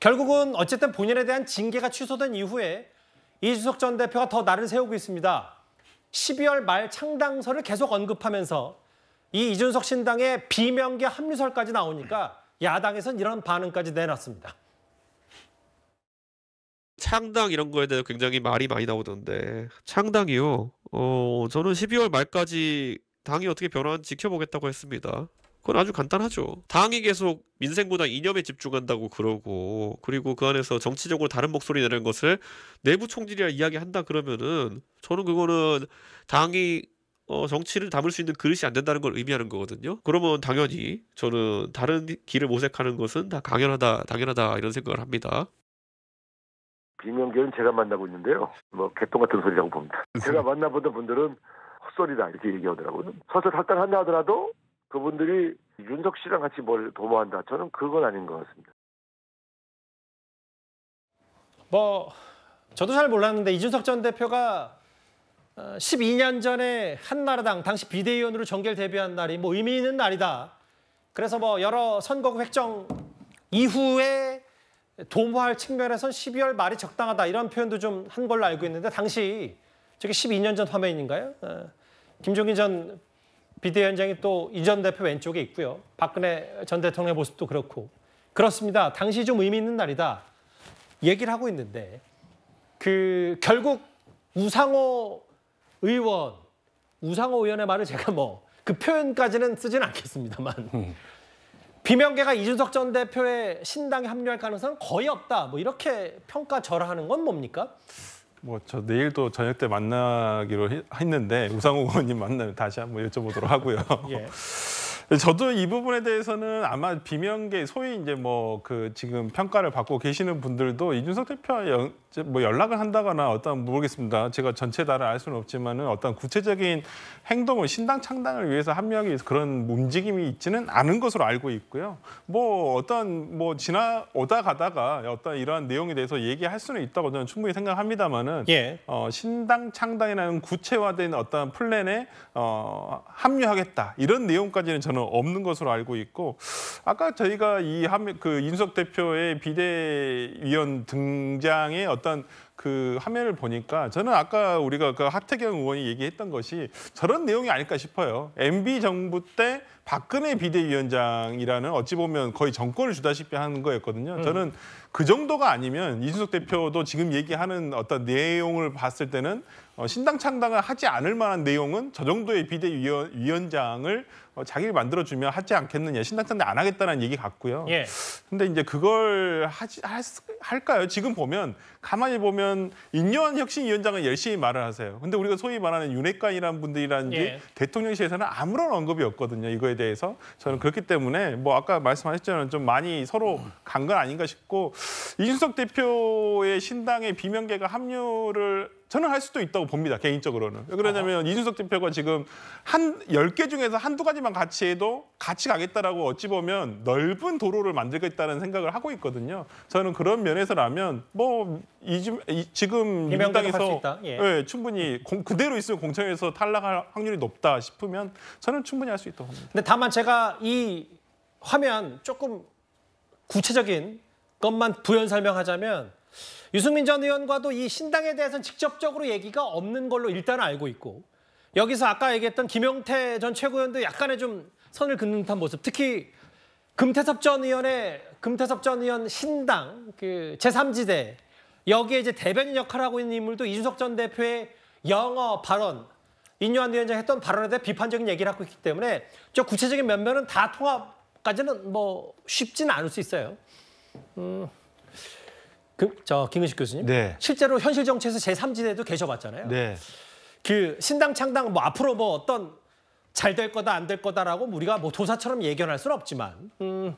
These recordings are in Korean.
결국은 어쨌든 본인에 대한 징계가 취소된 이후에 이준석 전 대표가 더나을 세우고 있습니다. 12월 말 창당설을 계속 언급하면서 이 이준석 신당의 비명계 합류설까지 나오니까 야당에선 이런 반응까지 내놨습니다. 창당 이런 거에 대해서 굉장히 말이 많이 나오던데 창당이요. 어 저는 12월 말까지 당이 어떻게 변화한지 지켜보겠다고 했습니다. 그건 아주 간단하죠. 당이 계속 민생보다 이념에 집중한다고 그러고 그리고 그 안에서 정치적으로 다른 목소리 내는 것을 내부 총질이라 이야기한다 그러면은 저는 그거는 당이 어, 정치를 담을 수 있는 그릇이 안 된다는 걸 의미하는 거거든요. 그러면 당연히 저는 다른 길을 모색하는 것은 다 당연하다, 당연하다 이런 생각을 합니다. 비명계는 제가 만나고 있는데요. 뭐 개똥 같은 소리라고 봅니다. 제가 만나보던 분들은 헛소리다 이렇게 얘기하더라고요. 서서 탈당한다 하더라도 그분들이 윤석 씨랑 같이 뭘 도모한다. 저는 그건 아닌 것 같습니다. 뭐 저도 잘 몰랐는데 이준석 전 대표가 12년 어, 전에 한나라당 당시 비대위원으로 정결 데뷔한 날이 뭐 의미 있는 날이다. 그래서 뭐 여러 선거 획정 이후에 도모할 측면에선 12월 말이 적당하다 이런 표현도 좀 한 걸로 알고 있는데 당시 저게 12년 전 화면인가요? 어, 김종인 전 비대위원장이 또 이 전 대표 왼쪽에 있고요. 박근혜 전 대통령의 모습도 그렇고 그렇습니다. 당시 좀 의미 있는 날이다 얘기를 하고 있는데 그 결국 우상호 의원 우상호 의원의 말을 제가 뭐 그 표현까지는 쓰진 않겠습니다만 음. 비명계가 이준석 전 대표의 신당에 합류할 가능성은 거의 없다. 뭐 이렇게 평가절하는 건 뭡니까? 뭐저 내일 도 저녁 때 만나기로 했는데 우상호 의원님 만나면 다시 한번 여쭤보도록 하고요. 예. 저도 이 부분에 대해서는 아마 비명계 소위 이제 뭐 그 지금 평가를 받고 계시는 분들도 이준석 대표와 영, 뭐 연락을 한다거나 어떤 모르겠습니다. 제가 전체 다를 알 수는 없지만은 어떤 구체적인 행동을 신당 창당을 위해서 합류하기 위해서 그런 움직임이 있지는 않은 것으로 알고 있고요. 뭐 어떤 뭐 지나 오다 가다가 어떤 이러한 내용에 대해서 얘기할 수는 있다고 저는 충분히 생각합니다만은 예. 어, 신당 창당이라는 구체화된 어떤 플랜에 어, 합류하겠다 이런 내용까지는 저는 없는 것으로 알고 있고 아까 저희가 이그 인석 대표의 비대위원 등장의 어떤 그 화면을 보니까 저는 아까 우리가 그 하태경 의원이 얘기했던 것이 저런 내용이 아닐까 싶어요. MB 정부 때 박근혜 비대위원장이라는 어찌 보면 거의 정권을 주다시피 하는 거였거든요. 음. 저는 그 정도가 아니면 이준석 대표도 지금 얘기하는 어떤 내용을 봤을 때는 어, 신당 창당을 하지 않을 만한 내용은 저 정도의 비대위원장을 어, 자기를 만들어주면 하지 않겠느냐. 신당 창당 안 하겠다는 얘기 같고요. 예. 근데 이제 그걸 하지, 할, 할까요? 지금 보면 가만히 보면 인요한 혁신위원장은 열심히 말을 하세요. 근데 우리가 소위 말하는 윤핵관이라는 분들이라든지 예. 대통령실에서는 아무런 언급이 없거든요. 이거에 대해서 저는 그렇기 때문에 뭐 아까 말씀하셨지만 좀 많이 서로 간 건 아닌가 싶고 이준석 대표의 신당의 비명계가 합류를 저는 할 수도 있다고 봅니다. 개인적으로는. 왜 그러냐면 아. 이준석 대표가 지금 한1 0개 중에서 한두 가지만 같이 해도 같이 가겠다라고 어찌 보면 넓은 도로를 만들겠다는 생각을 하고 있거든요. 저는 그런 면에서라면 뭐 이즘, 지금 민당에서 예. 예. 충분히 공, 그대로 있으면 공청에서 탈락할 확률이 높다 싶으면 저는 충분히 할 수 있다고 봅니다. 근데 다만 제가 이 화면 조금 구체적인 것만 부연 설명하자면 유승민 전 의원과도 이 신당에 대해서는 직접적으로 얘기가 없는 걸로 일단 알고 있고 여기서 아까 얘기했던 김용태 전 최고위원도 약간의 좀 선을 긋는 듯한 모습 특히 금태섭 전 의원의 금태섭 전 의원 신당 그 제3지대 여기에 이제 대변인 역할을 하고 있는 인물도 이준석 전 대표의 영어 발언 인요한 위원장 했던 발언에 대해 비판적인 얘기를 하고 있기 때문에 저 구체적인 면면은 다 통합까지는 뭐 쉽지는 않을 수 있어요. 음, 그, 저 김근식 교수님. 네. 실제로 현실 정치에서 제3지대도 계셔봤잖아요. 네. 그 신당 창당 뭐 앞으로 뭐 어떤 잘 될 거다 안 될 거다라고 뭐 우리가 뭐 도사처럼 예견할 수는 없지만 음,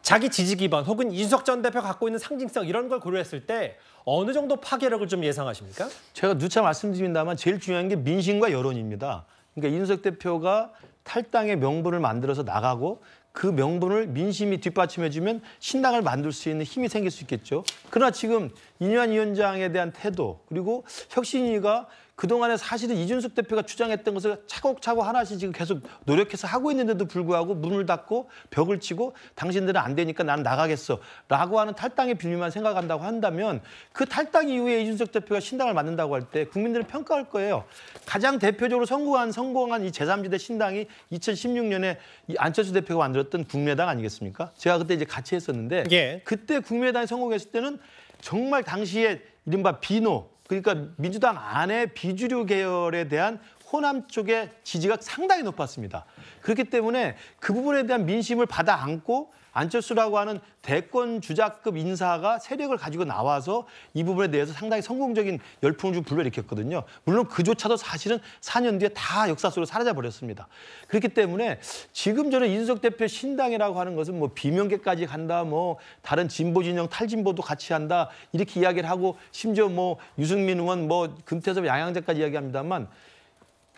자기 지지 기반 혹은 이준석 전 대표 갖고 있는 상징성 이런 걸 고려했을 때 어느 정도 파괴력을 좀 예상하십니까? 제가 누차 말씀드린다만 제일 중요한 게 민심과 여론입니다. 그러니까 이준석 대표가 탈당의 명분을 만들어서 나가고 그 명분을 민심이 뒷받침해주면 신당을 만들 수 있는 힘이 생길 수 있겠죠. 그러나 지금 이현 위원장에 대한 태도 그리고 혁신위가 그동안에 사실은 이준석 대표가 주장했던 것을 차곡차곡 하나씩 지금 계속 노력해서 하고 있는데도 불구하고 문을 닫고 벽을 치고 당신들은 안 되니까 난 나가겠어 라고 하는 탈당의 비밀만 생각한다고 한다면 그 탈당 이후에 이준석 대표가 신당을 만든다고 할 때 국민들은 평가할 거예요. 가장 대표적으로 성공한 성공한 이 제3지대 신당이 2016년에 이 안철수 대표가 만들었던 국민의당 아니겠습니까? 제가 그때 이제 같이 했었는데 예. 그때 국민의당이 성공했을 때는 정말 당시에 이른바 비노 그러니까 민주당 안에 비주류 계열에 대한 호남 쪽의 지지가 상당히 높았습니다. 그렇기 때문에 그 부분에 대한 민심을 받아 안고 안철수라고 하는 대권 주자급 인사가 세력을 가지고 나와서 이 부분에 대해서 상당히 성공적인 열풍을 불러일으켰거든요. 물론 그조차도 사실은 4년 뒤에 다 역사 속으로 사라져 버렸습니다. 그렇기 때문에 지금 저는 인석 대표 신당이라고 하는 것은 뭐 비명계까지 간다, 뭐 다른 진보 진영 탈진보도 같이 한다 이렇게 이야기를 하고 심지어 뭐 유승민 의원, 뭐 금태섭 양양자까지 이야기합니다만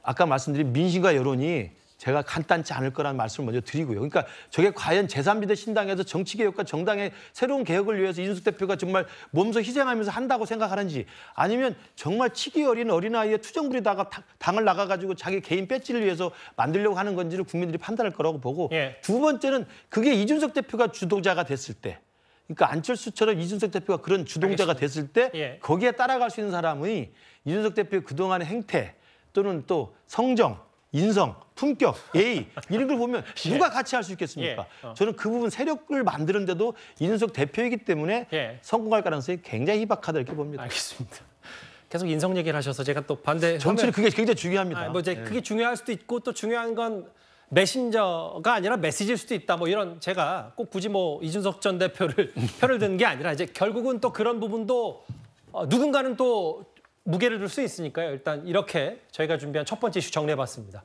아까 말씀드린 민심과 여론이 제가 간단치 않을 거라는 말씀을 먼저 드리고요. 그러니까 저게 과연 제3비대 신당에서 정치개혁과 정당의 새로운 개혁을 위해서 이준석 대표가 정말 몸소 희생하면서 한다고 생각하는지 아니면 정말 치기 어린 어린아이의 투정 부리다가 당을 나가가지고 자기 개인 뺏지를 위해서 만들려고 하는 건지를 국민들이 판단할 거라고 보고 예. 두 번째는 그게 이준석 대표가 주도자가 됐을 때 그러니까 안철수처럼 이준석 대표가 그런 주동자가 됐을 때 예. 거기에 따라갈 수 있는 사람이 이준석 대표의 그동안의 행태 또는 또 성정, 인성, 품격, 예의 이런 걸 보면 예. 누가 같이 할 수 있겠습니까? 예, 어. 저는 그 부분 세력을 만드는데도 이준석 대표이기 때문에 예. 성공할 가능성이 굉장히 희박하다 이렇게 봅니다. 알겠습니다. 계속 인성 얘기를 하셔서 제가 또 반대 정치는 그게 굉장히 중요합니다. 아, 뭐 이제 예. 그게 중요할 수도 있고 또 중요한 건 메신저가 아니라 메시지일 수도 있다. 뭐 이런 제가 꼭 굳이 뭐 이준석 전 대표를 편을 드는 게 아니라 이제 결국은 또 그런 부분도 어, 누군가는 또 무게를 둘 수 있으니까요. 일단 이렇게 저희가 준비한 첫 번째 이슈 정리해봤습니다.